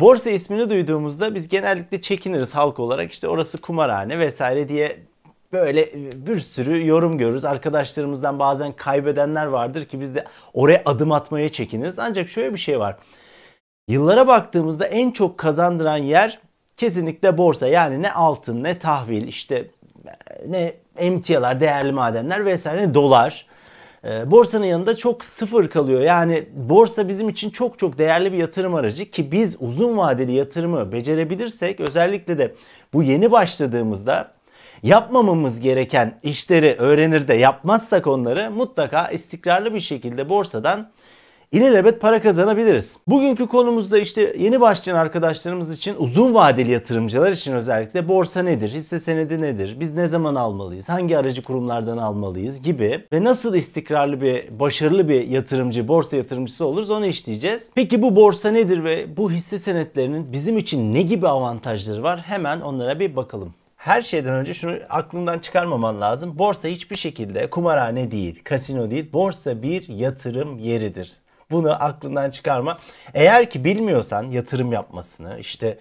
Borsa ismini duyduğumuzda biz genellikle çekiniriz halk olarak. İşte orası kumarhane vesaire diye böyle bir sürü yorum görürüz. Arkadaşlarımızdan bazen kaybedenler vardır ki biz de oraya adım atmaya çekiniriz. Ancak şöyle bir şey var. Yıllara baktığımızda en çok kazandıran yer kesinlikle borsa. Yani ne altın ne tahvil işte ne emtialar, değerli madenler vesaire ne dolar e, borsanın yanında çok sıfır kalıyor. Yani borsa bizim için çok çok değerli bir yatırım aracı ki biz uzun vadeli yatırımı becerebilirsek özellikle de bu yeni başladığımızda yapmamamız gereken işleri öğrenir de yapmazsak onları mutlaka istikrarlı bir şekilde borsadan ilelebet para kazanabiliriz. Bugünkü konumuzda işte yeni başlayan arkadaşlarımız için uzun vadeli yatırımcılar için özellikle borsa nedir, hisse senedi nedir, biz ne zaman almalıyız, hangi aracı kurumlardan almalıyız gibi ve nasıl istikrarlı bir, başarılı bir yatırımcı, borsa yatırımcısı oluruz onu işleyeceğiz. Peki bu borsa nedir ve bu hisse senetlerinin bizim için ne gibi avantajları var? Hemen onlara bir bakalım her şeyden önce şunu aklından çıkarmaman lazım. Borsa hiçbir şekilde kumarhane değil, kasino değil. Borsa bir yatırım yeridir. Bunu aklından çıkarma. Eğer ki bilmiyorsan yatırım yapmasını, işte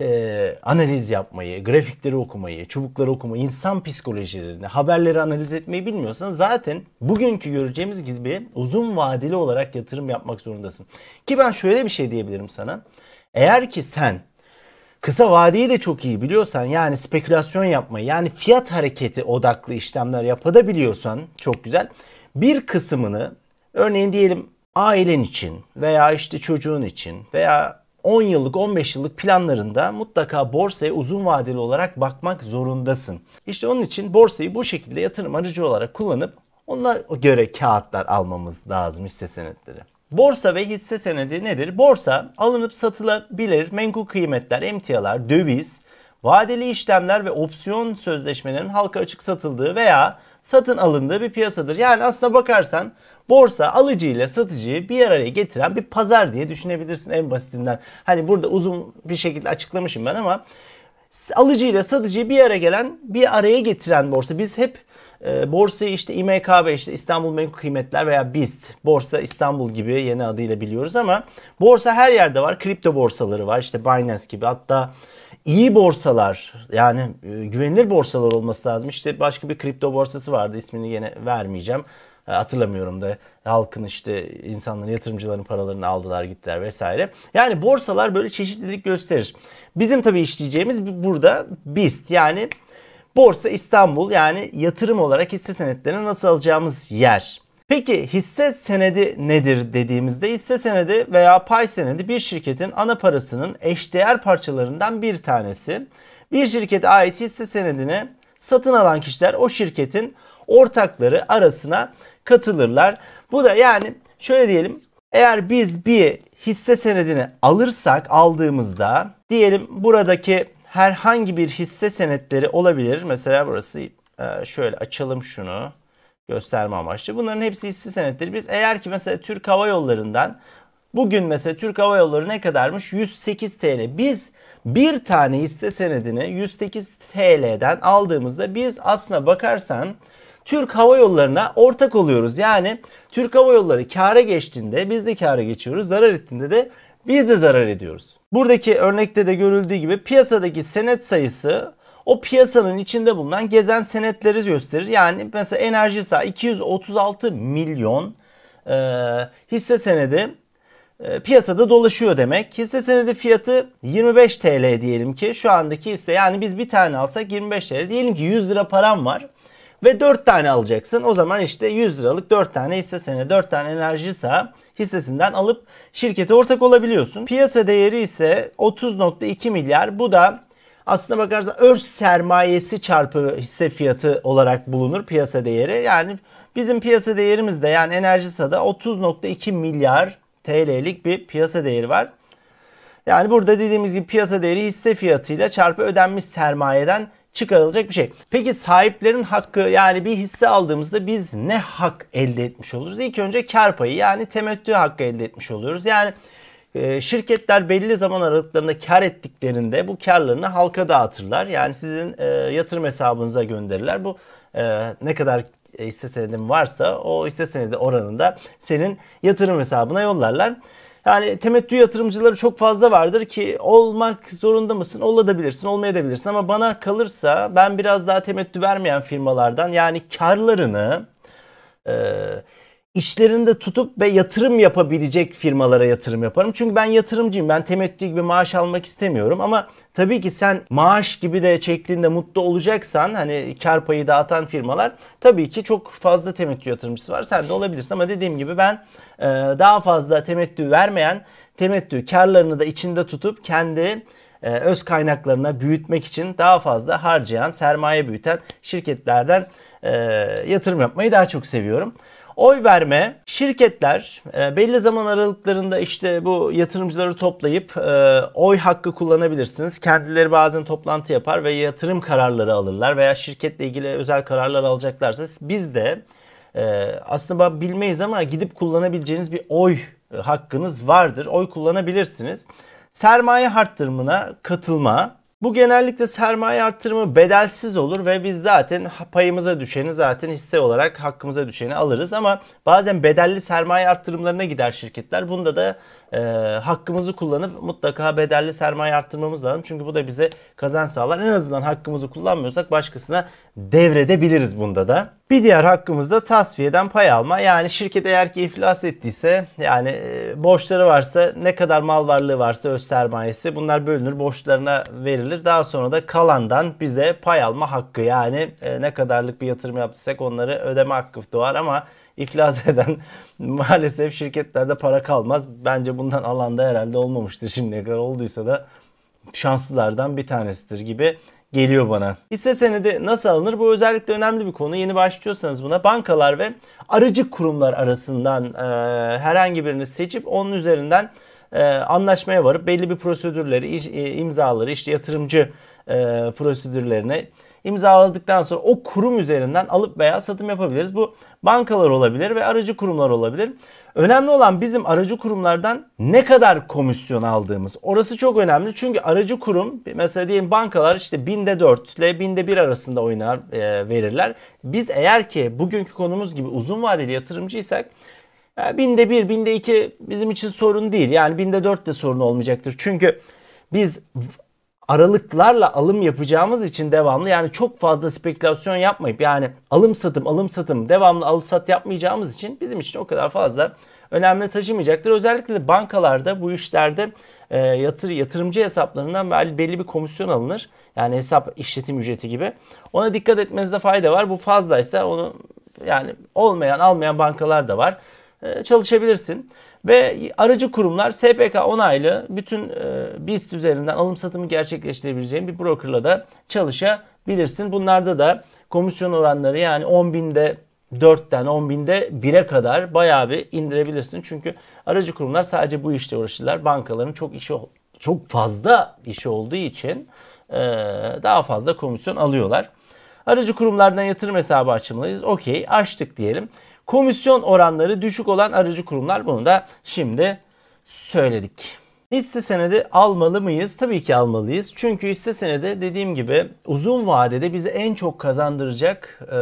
e, analiz yapmayı, grafikleri okumayı, çubukları okumayı, insan psikolojilerini, haberleri analiz etmeyi bilmiyorsan zaten bugünkü göreceğimiz gibi uzun vadeli olarak yatırım yapmak zorundasın. Ki ben şöyle bir şey diyebilirim sana. Eğer ki sen kısa vadeyi de çok iyi biliyorsan yani spekülasyon yapmayı yani fiyat hareketi odaklı işlemler yapabiliyorsan çok güzel bir kısmını örneğin diyelim ailen için veya işte çocuğun için veya 10 yıllık 15 yıllık planlarında mutlaka borsaya uzun vadeli olarak bakmak zorundasın. İşte onun için borsayı bu şekilde yatırım aracı olarak kullanıp ona göre kağıtlar almamız lazım hisse senetleri. Borsa ve hisse senedi nedir? Borsa alınıp satılabilir menkul kıymetler, emtialar, döviz, vadeli işlemler ve opsiyon sözleşmelerinin halka açık satıldığı veya satın alındığı bir piyasadır. Yani aslına bakarsan borsa alıcıyla satıcıyı bir araya getiren bir pazar diye düşünebilirsin en basitinden. Hani burada uzun bir şekilde açıklamışım ben ama alıcıyla satıcıyı bir araya gelen, bir araya getiren borsa. Biz hep e, borsayı işte İMKB işte İstanbul Menkul Kıymetler veya BIST, Borsa İstanbul gibi yeni adıyla biliyoruz ama borsa her yerde var. Kripto borsaları var işte Binance gibi hatta iyi borsalar yani e, güvenilir borsalar olması lazım. İşte başka bir kripto borsası vardı ismini yine vermeyeceğim. E, hatırlamıyorum da halkın işte insanların yatırımcıların paralarını aldılar gittiler vesaire. Yani borsalar böyle çeşitlilik gösterir. Bizim tabii işleyeceğimiz burada BIST yani Borsa İstanbul yani yatırım olarak hisse senetlerini nasıl alacağımız yer. Peki hisse senedi nedir dediğimizde hisse senedi veya pay senedi bir şirketin ana parasının eşdeğer parçalarından bir tanesi. Bir şirkete ait hisse senedini satın alan kişiler o şirketin ortakları arasına katılırlar. Bu da yani şöyle diyelim eğer biz bir hisse senedini alırsak aldığımızda diyelim buradaki herhangi bir hisse senetleri olabilir. Mesela burası e, şöyle açalım şunu gösterme amaçlı. Bunların hepsi hisse senetleri. Biz eğer ki mesela Türk Hava Yolları'ndan bugün mesela Türk Hava Yolları ne kadarmış? 108 TL. Biz bir tane hisse senedini 108 TL'den aldığımızda biz aslına bakarsan Türk Hava Yolları'na ortak oluyoruz. Yani Türk Hava Yolları kâra geçtiğinde biz de kâra geçiyoruz. Zarar ettiğinde de biz de zarar ediyoruz. Buradaki örnekte de görüldüğü gibi piyasadaki senet sayısı o piyasanın içinde bulunan gezen senetleri gösterir. Yani mesela enerji Enerjisa 236 milyon e, hisse senedi e, piyasada dolaşıyor demek. Hisse senedi fiyatı 25 TL diyelim ki şu andaki hisse yani biz bir tane alsak 25 TL diyelim ki 100 lira param var ve 4 tane alacaksın. O zaman işte 100 liralık 4 tane hisse senedi 4 tane enerji enerjisa hissesinden alıp şirkete ortak olabiliyorsun. Piyasa değeri ise 30.2 milyar. Bu da aslında bakarsan örf sermayesi çarpı hisse fiyatı olarak bulunur piyasa değeri. Yani bizim piyasa değerimiz de yani Enerjisa'da 30.2 milyar TL'lik bir piyasa değeri var. Yani burada dediğimiz gibi piyasa değeri hisse fiyatıyla çarpı ödenmiş sermayeden çıkarılacak bir şey. Peki sahiplerin hakkı yani bir hisse aldığımızda biz ne hak elde etmiş oluruz? İlk önce kar payı yani temettü hakkı elde etmiş oluyoruz. Yani ee, şirketler belli zaman aralıklarında kar ettiklerinde bu karlarını halka dağıtırlar. Yani sizin e, yatırım hesabınıza gönderirler. Bu e, ne kadar hisse senedin varsa o hisse senedi oranında senin yatırım hesabına yollarlar. Yani temettü yatırımcıları çok fazla vardır ki olmak zorunda mısın? Olabilirsin, olmayabilirsin ama bana kalırsa ben biraz daha temettü vermeyen firmalardan yani karlarını e, işlerinde tutup ve yatırım yapabilecek firmalara yatırım yaparım. Çünkü ben yatırımcıyım. Ben temettü gibi maaş almak istemiyorum ama tabii ki sen maaş gibi de şeklinde mutlu olacaksan hani kar payı dağıtan firmalar tabii ki çok fazla temettü yatırımcısı var. Sen de olabilirsin ama dediğim gibi ben e, daha fazla temettü vermeyen temettü karlarını da içinde tutup kendi e, öz kaynaklarına büyütmek için daha fazla harcayan, sermaye büyüten şirketlerden e, yatırım yapmayı daha çok seviyorum. Oy verme şirketler e, belli zaman aralıklarında işte bu yatırımcıları toplayıp e, oy hakkı kullanabilirsiniz. Kendileri bazen toplantı yapar ve yatırım kararları alırlar veya şirketle ilgili özel kararlar alacaklarsa biz de e, aslında bilmeyiz ama gidip kullanabileceğiniz bir oy hakkınız vardır. Oy kullanabilirsiniz. Sermaye harttırımına katılma bu genellikle sermaye artırımı bedelsiz olur ve biz zaten payımıza düşeni zaten hisse olarak hakkımıza düşeni alırız ama bazen bedelli sermaye artırımlarına gider şirketler. Bunda da e, hakkımızı kullanıp mutlaka bedelli sermaye arttırmamız lazım. Çünkü bu da bize kazan sağlar. En azından hakkımızı kullanmıyorsak başkasına devredebiliriz bunda da. Bir diğer hakkımız da tasfiyeden pay alma. Yani şirket eğer ki iflas ettiyse yani e, borçları varsa ne kadar mal varlığı varsa öz sermayesi bunlar bölünür borçlarına verilir. Daha sonra da kalandan bize pay alma hakkı yani e, ne kadarlık bir yatırım yaptıysak onları ödeme hakkı doğar ama iflas eden maalesef şirketlerde para kalmaz. Bence bundan alanda herhalde olmamıştır şimdiye kadar olduysa da şanslılardan bir tanesidir gibi geliyor bana. Hisse senedi nasıl alınır? Bu özellikle önemli bir konu. Yeni başlıyorsanız buna bankalar ve aracı kurumlar arasından e, herhangi birini seçip onun üzerinden e, anlaşmaya varıp belli bir prosedürleri, iş, e, imzaları, işte yatırımcı e, prosedürlerine imzaladıktan sonra o kurum üzerinden alıp veya satım yapabiliriz. Bu bankalar olabilir ve aracı kurumlar olabilir. Önemli olan bizim aracı kurumlardan ne kadar komisyon aldığımız. Orası çok önemli çünkü aracı kurum mesela diyelim bankalar işte binde 4 ile binde 1 arasında oynar e, verirler. Biz eğer ki bugünkü konumuz gibi uzun vadeli yatırımcıysak yani e, binde 1, binde 2 bizim için sorun değil. Yani binde 4 de sorun olmayacaktır. Çünkü biz aralıklarla alım yapacağımız için devamlı yani çok fazla spekülasyon yapmayıp yani alım satım alım satım devamlı al sat yapmayacağımız için bizim için o kadar fazla önemli taşımayacaktır. Özellikle de bankalarda bu işlerde e, yatır yatırımcı hesaplarından belli, belli bir komisyon alınır. Yani hesap işletim ücreti gibi. Ona dikkat etmenizde fayda var. Bu fazlaysa onu yani olmayan almayan bankalar da var. E, çalışabilirsin. Ve aracı kurumlar SPK onaylı bütün e, BIST üzerinden alım satımı gerçekleştirebileceğin bir brokerla da çalışabilirsin. Bunlarda da komisyon oranları yani 10 binde 4'ten 10 1'e kadar bayağı bir indirebilirsin. Çünkü aracı kurumlar sadece bu işle uğraşırlar. Bankaların çok işi çok fazla işi olduğu için e, daha fazla komisyon alıyorlar. Aracı kurumlardan yatırım hesabı açmalıyız. Okey açtık diyelim komisyon oranları düşük olan aracı kurumlar bunu da şimdi söyledik. Hisse senedi almalı mıyız? Tabii ki almalıyız. Çünkü hisse senedi dediğim gibi uzun vadede bizi en çok kazandıracak e,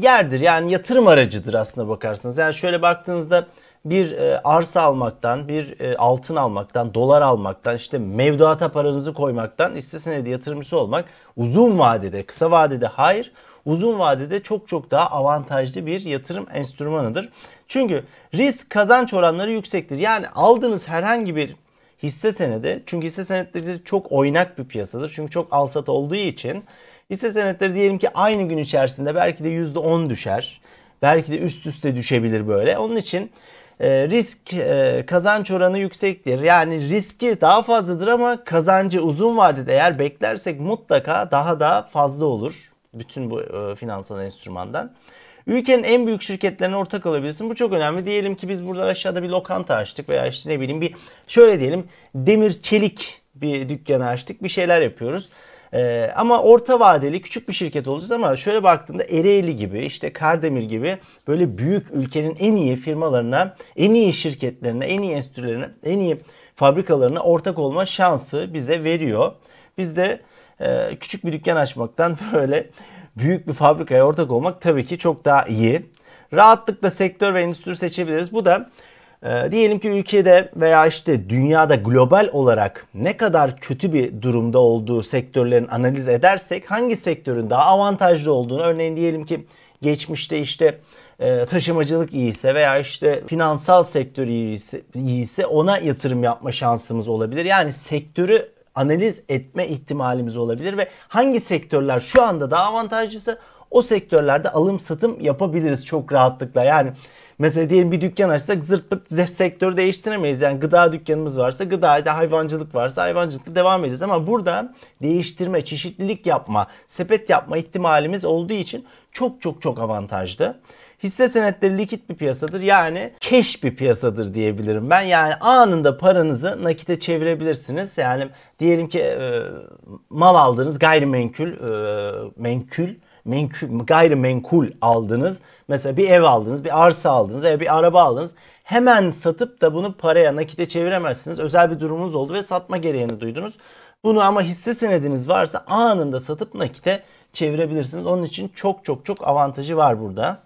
yerdir. Yani yatırım aracıdır aslında bakarsınız. Yani şöyle baktığınızda bir e, arsa almaktan, bir e, altın almaktan, dolar almaktan, işte mevduata paranızı koymaktan hisse senedi yatırımcısı olmak uzun vadede, kısa vadede hayır uzun vadede çok çok daha avantajlı bir yatırım enstrümanıdır. Çünkü risk kazanç oranları yüksektir. Yani aldığınız herhangi bir hisse senedi çünkü hisse senetleri çok oynak bir piyasadır. Çünkü çok alsat olduğu için hisse senetleri diyelim ki aynı gün içerisinde belki de %10 düşer. Belki de üst üste düşebilir böyle. Onun için e, risk e, kazanç oranı yüksektir. Yani riski daha fazladır ama kazancı uzun vadede eğer beklersek mutlaka daha da fazla olur bütün bu e, finansal enstrümandan. Ülkenin en büyük şirketlerine ortak olabilirsin. Bu çok önemli. Diyelim ki biz burada aşağıda bir lokanta açtık veya işte ne bileyim bir şöyle diyelim demir çelik bir dükkan açtık. Bir şeyler yapıyoruz. Ee, ama orta vadeli küçük bir şirket olacağız ama şöyle baktığında Ereğli gibi işte Kardemir gibi böyle büyük ülkenin en iyi firmalarına, en iyi şirketlerine, en iyi enstitülerine, en iyi fabrikalarına ortak olma şansı bize veriyor. Biz de e, küçük bir dükkan açmaktan böyle büyük bir fabrikaya ortak olmak tabii ki çok daha iyi. Rahatlıkla sektör ve endüstri seçebiliriz. Bu da e, diyelim ki ülkede veya işte dünyada global olarak ne kadar kötü bir durumda olduğu sektörlerin analiz edersek hangi sektörün daha avantajlı olduğunu örneğin diyelim ki geçmişte işte e, taşımacılık iyiyse veya işte finansal sektör iyiyse, iyiyse ona yatırım yapma şansımız olabilir. Yani sektörü analiz etme ihtimalimiz olabilir ve hangi sektörler şu anda daha avantajlısı o sektörlerde alım satım yapabiliriz çok rahatlıkla. Yani mesela diyelim bir dükkan açsak zırt pırt sektör değiştiremeyiz. Yani gıda dükkanımız varsa gıda, hayvancılık varsa hayvancılıkla devam edeceğiz. Ama burada değiştirme, çeşitlilik yapma, sepet yapma ihtimalimiz olduğu için çok çok çok avantajlı. Hisse senetleri likit bir piyasadır. Yani keş bir piyasadır diyebilirim ben. Yani anında paranızı nakite çevirebilirsiniz. Yani diyelim ki e, mal aldınız gayrimenkul, e, menkul menkul, gayrimenkul aldınız. Mesela bir ev aldınız, bir arsa aldınız veya bir araba aldınız. Hemen satıp da bunu paraya, nakite çeviremezsiniz. Özel bir durumunuz oldu ve satma gereğini duydunuz. Bunu ama hisse senediniz varsa anında satıp nakite çevirebilirsiniz. Onun için çok çok çok avantajı var burada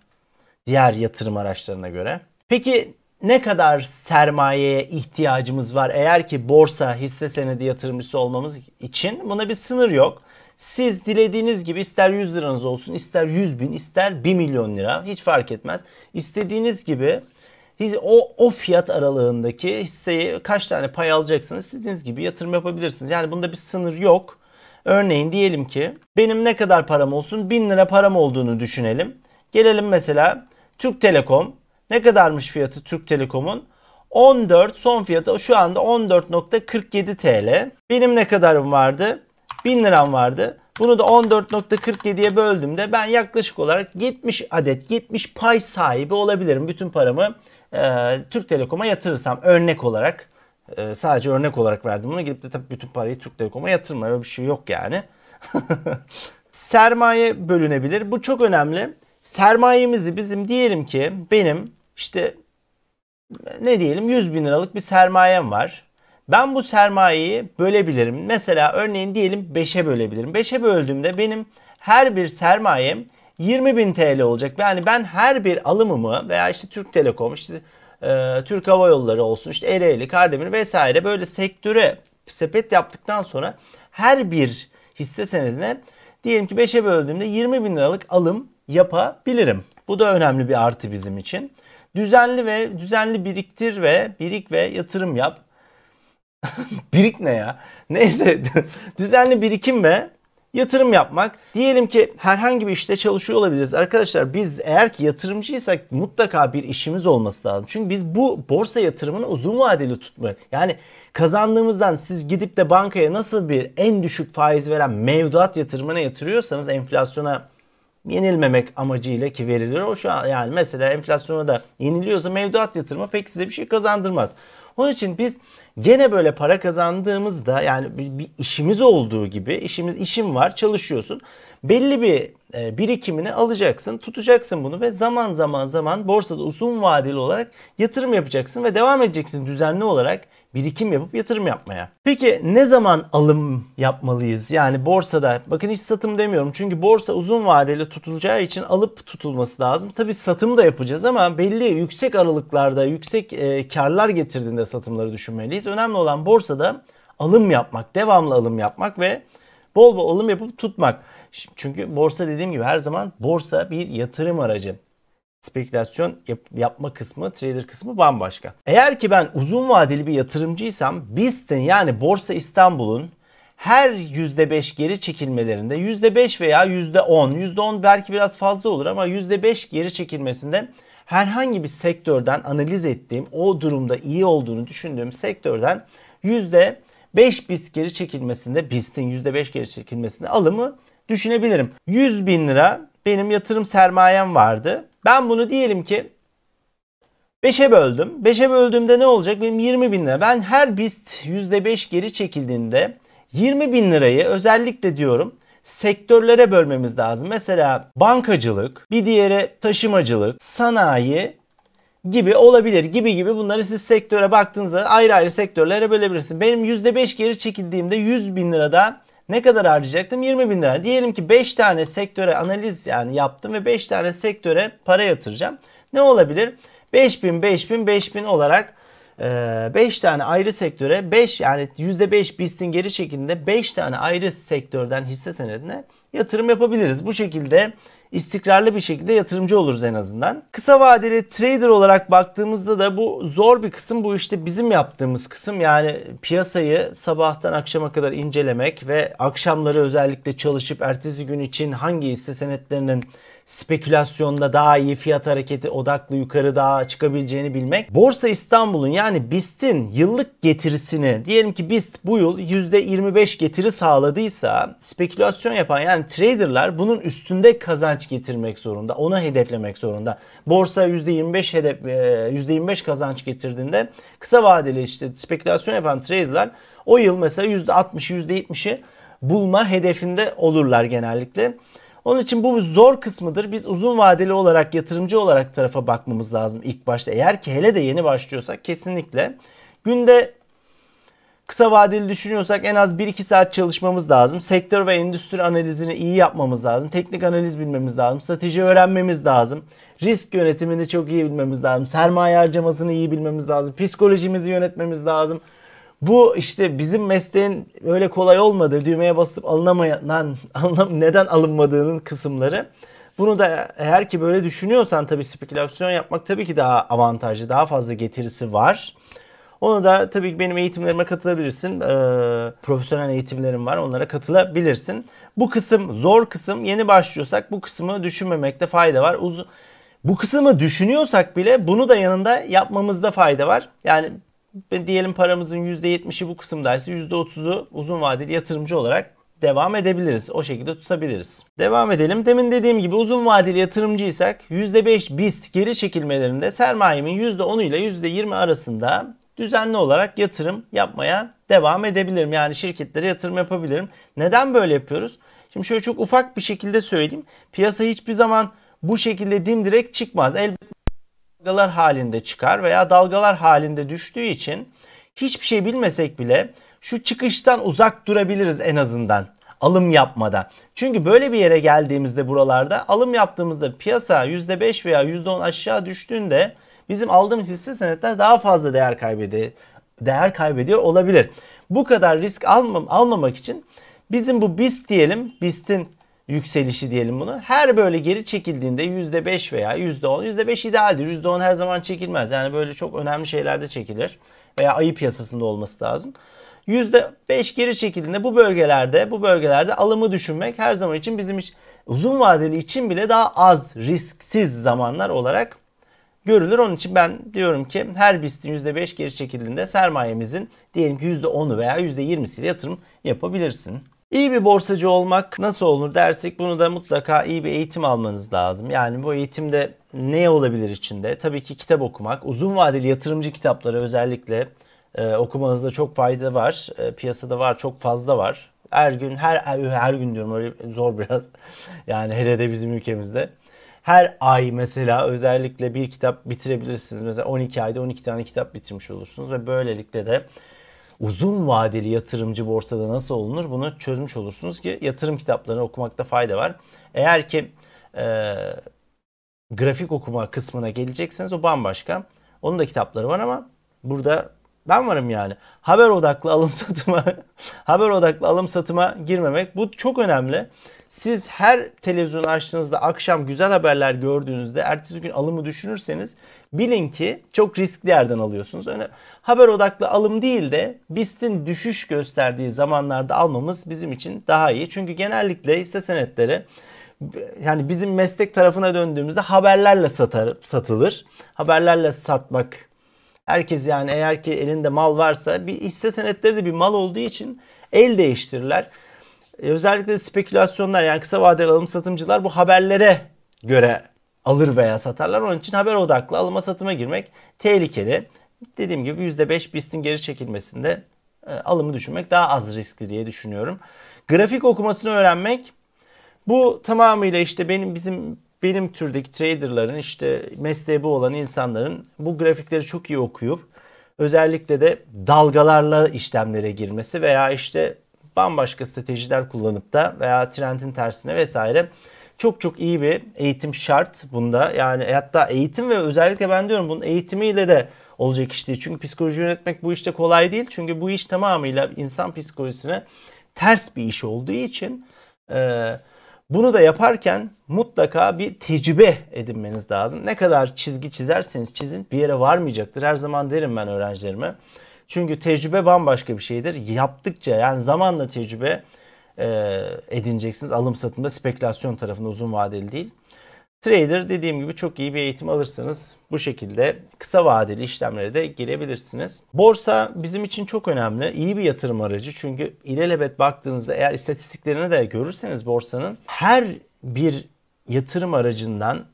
diğer yatırım araçlarına göre. Peki ne kadar sermayeye ihtiyacımız var eğer ki borsa hisse senedi yatırımcısı olmamız için? Buna bir sınır yok. Siz dilediğiniz gibi ister 100 liranız olsun, ister 100 bin, ister 1 milyon lira hiç fark etmez. İstediğiniz gibi o, o fiyat aralığındaki hisseyi kaç tane pay alacaksınız istediğiniz gibi yatırım yapabilirsiniz. Yani bunda bir sınır yok. Örneğin diyelim ki benim ne kadar param olsun 1000 lira param olduğunu düşünelim. Gelelim mesela Türk Telekom ne kadarmış fiyatı Türk Telekom'un? 14 son fiyatı şu anda 14.47 TL. Benim ne kadarım vardı? 1000 liram vardı. Bunu da 14.47'ye böldüğümde ben yaklaşık olarak 70 adet 70 pay sahibi olabilirim. Bütün paramı e, Türk Telekom'a yatırırsam örnek olarak e, sadece örnek olarak verdim bunu. Gidip de tabii bütün parayı Türk Telekom'a yatırma öyle bir şey yok yani. Sermaye bölünebilir. Bu çok önemli sermayemizi bizim diyelim ki benim işte ne diyelim 100 bin liralık bir sermayem var. Ben bu sermayeyi bölebilirim. Mesela örneğin diyelim 5'e bölebilirim. 5'e böldüğümde benim her bir sermayem 20 bin TL olacak. Yani ben her bir alımımı veya işte Türk Telekom, işte e, Türk Hava Yolları olsun, işte Ereğli, Kardemir vesaire böyle sektöre sepet yaptıktan sonra her bir hisse senedine diyelim ki 5'e böldüğümde 20 bin liralık alım yapabilirim. Bu da önemli bir artı bizim için. Düzenli ve düzenli biriktir ve birik ve yatırım yap. birik ne ya? Neyse düzenli birikim ve yatırım yapmak. Diyelim ki herhangi bir işte çalışıyor olabiliriz. Arkadaşlar biz eğer ki yatırımcıysak mutlaka bir işimiz olması lazım. Çünkü biz bu borsa yatırımını uzun vadeli tutmak. yani kazandığımızdan siz gidip de bankaya nasıl bir en düşük faiz veren mevduat yatırımına yatırıyorsanız enflasyona yenilmemek amacıyla ki verilir o şu an yani mesela enflasyona da yeniliyorsa mevduat yatırma pek size bir şey kazandırmaz. Onun için biz gene böyle para kazandığımızda yani bir, bir işimiz olduğu gibi işimiz işim var çalışıyorsun belli bir e, birikimini alacaksın, tutacaksın bunu ve zaman zaman zaman borsada uzun vadeli olarak yatırım yapacaksın ve devam edeceksin düzenli olarak birikim yapıp yatırım yapmaya. Peki ne zaman alım yapmalıyız? Yani borsada bakın hiç satım demiyorum. Çünkü borsa uzun vadeli tutulacağı için alıp tutulması lazım. Tabi satım da yapacağız ama belli yüksek aralıklarda yüksek e, karlar getirdiğinde satımları düşünmeliyiz. Önemli olan borsada alım yapmak, devamlı alım yapmak ve bol bol alım yapıp tutmak. Çünkü borsa dediğim gibi her zaman borsa bir yatırım aracı. Spekülasyon yap- yapma kısmı, trader kısmı bambaşka. Eğer ki ben uzun vadeli bir yatırımcıysam BIST'in yani Borsa İstanbul'un her %5 geri çekilmelerinde %5 veya %10, %10 belki biraz fazla olur ama %5 geri çekilmesinde herhangi bir sektörden analiz ettiğim, o durumda iyi olduğunu düşündüğüm sektörden %5 BIST geri çekilmesinde, BIST'in %5 geri çekilmesinde alımı düşünebilirim. 100 bin lira benim yatırım sermayem vardı. Ben bunu diyelim ki 5'e böldüm. 5'e böldüğümde ne olacak? Benim 20 bin lira. Ben her BIST %5 geri çekildiğinde 20 bin lirayı özellikle diyorum sektörlere bölmemiz lazım. Mesela bankacılık, bir diğeri taşımacılık, sanayi gibi olabilir. Gibi gibi bunları siz sektöre baktığınızda ayrı ayrı sektörlere bölebilirsiniz. Benim %5 geri çekildiğimde 100 bin lirada ne kadar harcayacaktım? 20 bin lira. Diyelim ki 5 tane sektöre analiz yani yaptım ve 5 tane sektöre para yatıracağım. Ne olabilir? 5 5 bin, bin, 5 bin olarak 5 e, tane ayrı sektöre 5 yani %5 BIST'in geri şeklinde 5 tane ayrı sektörden hisse senedine yatırım yapabiliriz. Bu şekilde istikrarlı bir şekilde yatırımcı oluruz en azından. Kısa vadeli trader olarak baktığımızda da bu zor bir kısım. Bu işte bizim yaptığımız kısım. Yani piyasayı sabahtan akşama kadar incelemek ve akşamları özellikle çalışıp ertesi gün için hangi hisse senetlerinin spekülasyonda daha iyi fiyat hareketi odaklı yukarı daha çıkabileceğini bilmek. Borsa İstanbul'un yani BIST'in yıllık getirisini diyelim ki BIST bu yıl %25 getiri sağladıysa spekülasyon yapan yani traderlar bunun üstünde kazanç getirmek zorunda. Onu hedeflemek zorunda. Borsa %25 hedef %25 e, kazanç getirdiğinde kısa vadeli işte spekülasyon yapan traderlar o yıl mesela %60'ı %70'i bulma hedefinde olurlar genellikle. Onun için bu zor kısmıdır. Biz uzun vadeli olarak yatırımcı olarak tarafa bakmamız lazım ilk başta. Eğer ki hele de yeni başlıyorsak kesinlikle günde kısa vadeli düşünüyorsak en az 1-2 saat çalışmamız lazım. Sektör ve endüstri analizini iyi yapmamız lazım. Teknik analiz bilmemiz lazım. Strateji öğrenmemiz lazım. Risk yönetimini çok iyi bilmemiz lazım. Sermaye harcamasını iyi bilmemiz lazım. Psikolojimizi yönetmemiz lazım. Bu işte bizim mesleğin öyle kolay olmadığı, düğmeye basıp alınamayan, anlam, neden alınmadığının kısımları. Bunu da eğer ki böyle düşünüyorsan tabii spekülasyon yapmak tabii ki daha avantajlı, daha fazla getirisi var. Onu da tabii ki benim eğitimlerime katılabilirsin. Ee, profesyonel eğitimlerim var. Onlara katılabilirsin. Bu kısım zor kısım. Yeni başlıyorsak bu kısmı düşünmemekte fayda var. Uzun bu kısmı düşünüyorsak bile bunu da yanında yapmamızda fayda var. Yani diyelim paramızın %70'i bu kısımdaysa %30'u uzun vadeli yatırımcı olarak devam edebiliriz. O şekilde tutabiliriz. Devam edelim. Demin dediğim gibi uzun vadeli yatırımcıysak %5 BIST geri çekilmelerinde sermayemin %10 ile %20 arasında düzenli olarak yatırım yapmaya devam edebilirim. Yani şirketlere yatırım yapabilirim. Neden böyle yapıyoruz? Şimdi şöyle çok ufak bir şekilde söyleyeyim. Piyasa hiçbir zaman bu şekilde dimdirek çıkmaz. Elbette dalgalar halinde çıkar veya dalgalar halinde düştüğü için hiçbir şey bilmesek bile şu çıkıştan uzak durabiliriz en azından alım yapmadan. Çünkü böyle bir yere geldiğimizde buralarda alım yaptığımızda piyasa %5 veya %10 aşağı düştüğünde bizim aldığımız hisse senetler daha fazla değer kaybediyor, değer kaybediyor olabilir. Bu kadar risk almam, almamak için bizim bu BIST diyelim, BIST'in yükselişi diyelim bunu. Her böyle geri çekildiğinde %5 veya %10, %5 idealdir. %10 her zaman çekilmez. Yani böyle çok önemli şeylerde çekilir. Veya ayı piyasasında olması lazım. %5 geri çekildiğinde bu bölgelerde bu bölgelerde alımı düşünmek her zaman için bizim için uzun vadeli için bile daha az risksiz zamanlar olarak görülür. Onun için ben diyorum ki her BIST'in %5 geri çekildiğinde sermayemizin diyelim ki %10'u veya %20'siyle yatırım yapabilirsin. İyi bir borsacı olmak nasıl olur dersek bunu da mutlaka iyi bir eğitim almanız lazım. Yani bu eğitimde ne olabilir içinde? Tabii ki kitap okumak. Uzun vadeli yatırımcı kitapları özellikle e, okumanızda çok fayda var. E, piyasada var, çok fazla var. Her gün, her her gün diyorum öyle zor biraz. Yani hele de bizim ülkemizde. Her ay mesela özellikle bir kitap bitirebilirsiniz. Mesela 12 ayda 12 tane kitap bitirmiş olursunuz ve böylelikle de uzun vadeli yatırımcı borsada nasıl olunur bunu çözmüş olursunuz ki yatırım kitaplarını okumakta fayda var. Eğer ki e, grafik okuma kısmına gelecekseniz o bambaşka. Onun da kitapları var ama burada ben varım yani. Haber odaklı alım satıma, haber odaklı alım satıma girmemek bu çok önemli. Siz her televizyonu açtığınızda akşam güzel haberler gördüğünüzde ertesi gün alımı düşünürseniz bilin ki çok riskli yerden alıyorsunuz. Öyle haber odaklı alım değil de BIST'in düşüş gösterdiği zamanlarda almamız bizim için daha iyi. Çünkü genellikle hisse senetleri yani bizim meslek tarafına döndüğümüzde haberlerle satar, satılır. Haberlerle satmak Herkes yani eğer ki elinde mal varsa bir hisse senetleri de bir mal olduğu için el değiştirirler. E, özellikle spekülasyonlar yani kısa vadeli alım satımcılar bu haberlere göre alır veya satarlar. Onun için haber odaklı alıma satıma girmek tehlikeli. Dediğim gibi %5 BIST'in geri çekilmesinde e, alımı düşünmek daha az riskli diye düşünüyorum. Grafik okumasını öğrenmek bu tamamıyla işte benim bizim benim türdeki traderların işte mesleği bu olan insanların bu grafikleri çok iyi okuyup özellikle de dalgalarla işlemlere girmesi veya işte bambaşka stratejiler kullanıp da veya trendin tersine vesaire çok çok iyi bir eğitim şart bunda. Yani e, hatta eğitim ve özellikle ben diyorum bunun eğitimiyle de olacak iş değil. Çünkü psikoloji yönetmek bu işte kolay değil. Çünkü bu iş tamamıyla insan psikolojisine ters bir iş olduğu için e, bunu da yaparken mutlaka bir tecrübe edinmeniz lazım. Ne kadar çizgi çizerseniz çizin bir yere varmayacaktır. Her zaman derim ben öğrencilerime. Çünkü tecrübe bambaşka bir şeydir. Yaptıkça yani zamanla tecrübe e, edineceksiniz. Alım satımda spekülasyon tarafında uzun vadeli değil. Trader dediğim gibi çok iyi bir eğitim alırsanız bu şekilde kısa vadeli işlemlere de girebilirsiniz. Borsa bizim için çok önemli. İyi bir yatırım aracı çünkü ilelebet baktığınızda eğer istatistiklerini de görürseniz borsanın her bir yatırım aracından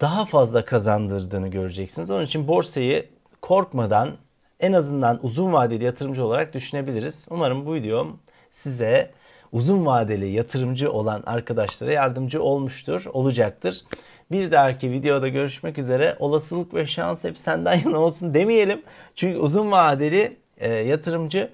daha fazla kazandırdığını göreceksiniz. Onun için borsayı korkmadan en azından uzun vadeli yatırımcı olarak düşünebiliriz. Umarım bu videom size uzun vadeli yatırımcı olan arkadaşlara yardımcı olmuştur, olacaktır. Bir dahaki videoda görüşmek üzere. Olasılık ve şans hep senden yana olsun demeyelim. Çünkü uzun vadeli e, yatırımcı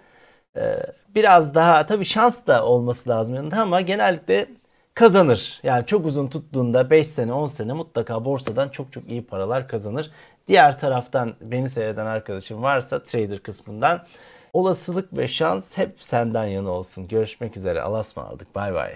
e, biraz daha tabii şans da olması lazım yanında ama genellikle kazanır. Yani çok uzun tuttuğunda 5 sene 10 sene mutlaka borsadan çok çok iyi paralar kazanır. Diğer taraftan beni seyreden arkadaşım varsa trader kısmından olasılık ve şans hep senden yana olsun. Görüşmek üzere. Alasma aldık. Bay bay.